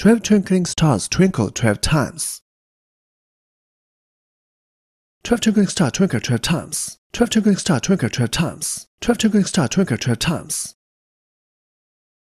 Twelve twinkling stars twinkle twelve times. Twelve twinkling stars twinkle twelve times. Twelve twinkling stars twinkle twelve times. Twelve twinkling stars twinkle twelve times.